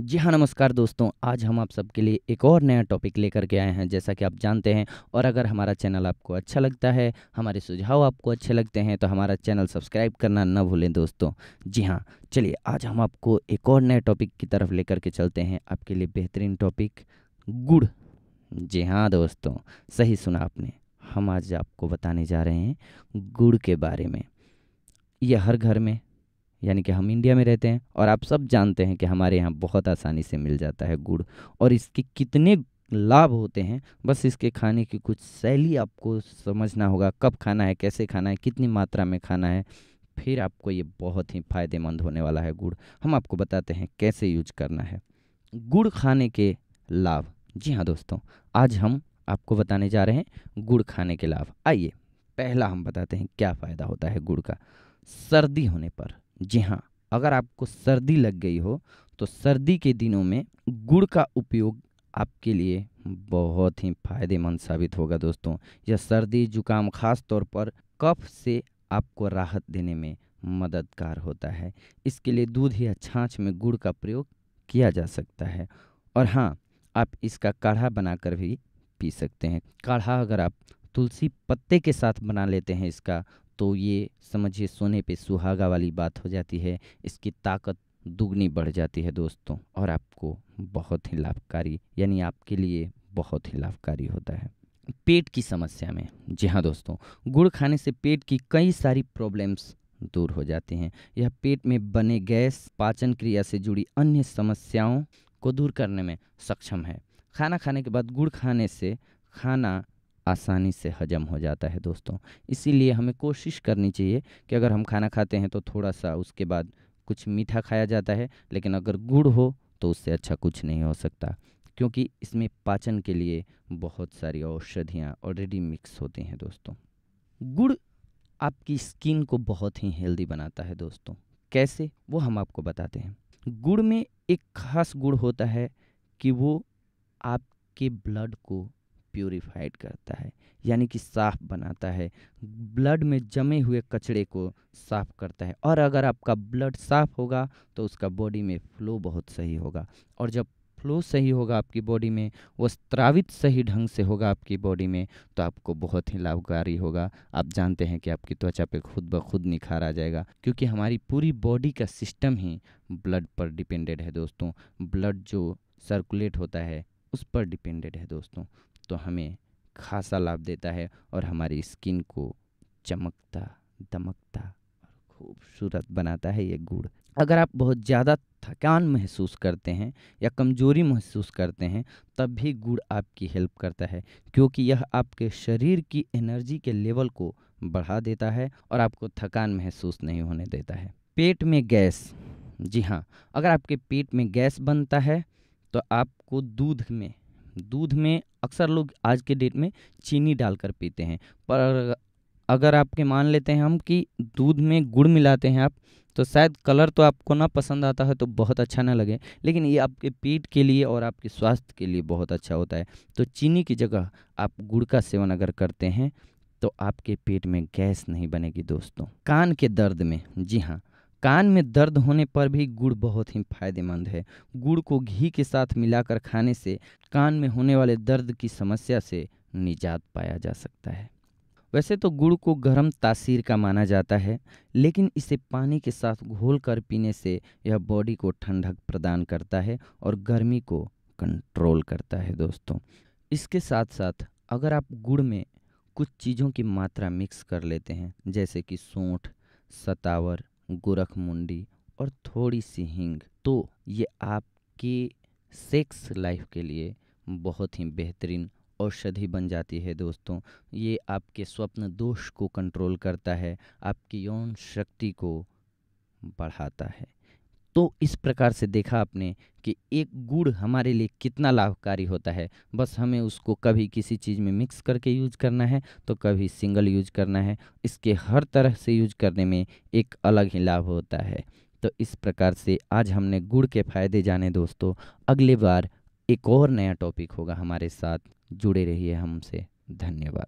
जी हाँ नमस्कार दोस्तों आज हम आप सबके लिए एक और नया टॉपिक लेकर के आए हैं जैसा कि आप जानते हैं और अगर हमारा चैनल आपको अच्छा लगता है हमारे सुझाव आपको अच्छे लगते हैं तो हमारा चैनल सब्सक्राइब करना ना भूलें दोस्तों जी हाँ चलिए आज हम आपको एक और नए टॉपिक की तरफ लेकर के चलते हैं आपके लिए बेहतरीन टॉपिक गुड़ जी हाँ दोस्तों सही सुना आपने हम आज आपको बताने जा रहे हैं गुड़ के बारे में यह हर घर में यानी कि हम इंडिया में रहते हैं और आप सब जानते हैं कि हमारे यहाँ बहुत आसानी से मिल जाता है गुड़ और इसके कितने लाभ होते हैं बस इसके खाने की कुछ शैली आपको समझना होगा कब खाना है कैसे खाना है कितनी मात्रा में खाना है फिर आपको ये बहुत ही फ़ायदेमंद होने वाला है गुड़ हम आपको बताते हैं कैसे यूज करना है गुड़ खाने के लाभ जी हाँ दोस्तों आज हम आपको बताने जा रहे हैं गुड़ खाने के लाभ आइए पहला हम बताते हैं क्या फ़ायदा होता है गुड़ का सर्दी होने पर जी हाँ अगर आपको सर्दी लग गई हो तो सर्दी के दिनों में गुड़ का उपयोग आपके लिए बहुत ही फायदेमंद साबित होगा दोस्तों यह सर्दी जुकाम खास तौर पर कफ से आपको राहत देने में मददगार होता है इसके लिए दूध या छाछ में गुड़ का प्रयोग किया जा सकता है और हाँ आप इसका काढ़ा बनाकर भी पी सकते हैं काढ़ा अगर आप तुलसी पत्ते के साथ बना लेते हैं इसका तो ये समझिए सोने पे सुहागा वाली बात हो जाती है इसकी ताकत दुगनी बढ़ जाती है दोस्तों और आपको बहुत ही लाभकारी यानी आपके लिए बहुत ही लाभकारी होता है पेट की समस्या में जी हाँ दोस्तों गुड़ खाने से पेट की कई सारी प्रॉब्लम्स दूर हो जाती हैं यह पेट में बने गैस पाचन क्रिया से जुड़ी अन्य समस्याओं को दूर करने में सक्षम है खाना खाने के बाद गुड़ खाने से खाना आसानी से हजम हो जाता है दोस्तों इसीलिए हमें कोशिश करनी चाहिए कि अगर हम खाना खाते हैं तो थोड़ा सा उसके बाद कुछ मीठा खाया जाता है लेकिन अगर गुड़ हो तो उससे अच्छा कुछ नहीं हो सकता क्योंकि इसमें पाचन के लिए बहुत सारी औषधियाँ ऑलरेडी मिक्स होती हैं दोस्तों गुड़ आपकी स्किन को बहुत ही हेल्दी बनाता है दोस्तों कैसे वो हम आपको बताते हैं गुड़ में एक खास गुड़ होता है कि वो आपके ब्लड को प्योरीफाइड करता है यानी कि साफ बनाता है ब्लड में जमे हुए कचड़े को साफ करता है और अगर आपका ब्लड साफ होगा तो उसका बॉडी में फ्लो बहुत सही होगा और जब फ्लो सही होगा आपकी बॉडी में वो स्त्रावित सही ढंग से होगा आपकी बॉडी में तो आपको बहुत ही लाभकारी होगा आप जानते हैं कि आपकी त्वचा पे खुद ब खुद निखार आ जाएगा क्योंकि हमारी पूरी बॉडी का सिस्टम ही ब्लड पर डिपेंडेड है दोस्तों ब्लड जो सर्कुलेट होता है उस पर डिपेंडेड है दोस्तों दोस्तों हमें खासा लाभ देता है और हमारी स्किन को चमकता दमकता और खूबसूरत बनाता है ये गुड़ अगर आप बहुत ज़्यादा थकान महसूस करते हैं या कमज़ोरी महसूस करते हैं तब भी गुड़ आपकी हेल्प करता है क्योंकि यह आपके शरीर की एनर्जी के लेवल को बढ़ा देता है और आपको थकान महसूस नहीं होने देता है पेट में गैस जी हाँ अगर आपके पेट में गैस बनता है तो आपको दूध में दूध में अक्सर लोग आज के डेट में चीनी डालकर पीते हैं पर अगर आपके मान लेते हैं हम कि दूध में गुड़ मिलाते हैं आप तो शायद कलर तो आपको ना पसंद आता है तो बहुत अच्छा ना लगे लेकिन ये आपके पेट के लिए और आपके स्वास्थ्य के लिए बहुत अच्छा होता है तो चीनी की जगह आप गुड़ का सेवन अगर करते हैं तो आपके पेट में गैस नहीं बनेगी दोस्तों कान के दर्द में जी हाँ कान में दर्द होने पर भी गुड़ बहुत ही फायदेमंद है गुड़ को घी के साथ मिलाकर खाने से कान में होने वाले दर्द की समस्या से निजात पाया जा सकता है वैसे तो गुड़ को गर्म तासीर का माना जाता है लेकिन इसे पानी के साथ घोल कर पीने से यह बॉडी को ठंडक प्रदान करता है और गर्मी को कंट्रोल करता है दोस्तों इसके साथ साथ अगर आप गुड़ में कुछ चीज़ों की मात्रा मिक्स कर लेते हैं जैसे कि सोंठ सतावर गोरख मुंडी और थोड़ी सी हिंग तो ये आपके सेक्स लाइफ के लिए बहुत ही बेहतरीन औषधि बन जाती है दोस्तों ये आपके स्वप्न दोष को कंट्रोल करता है आपकी यौन शक्ति को बढ़ाता है तो इस प्रकार से देखा आपने कि एक गुड़ हमारे लिए कितना लाभकारी होता है बस हमें उसको कभी किसी चीज़ में मिक्स करके यूज करना है तो कभी सिंगल यूज करना है इसके हर तरह से यूज करने में एक अलग ही लाभ होता है तो इस प्रकार से आज हमने गुड़ के फायदे जाने दोस्तों अगली बार एक और नया टॉपिक होगा हमारे साथ जुड़े रहिए हमसे धन्यवाद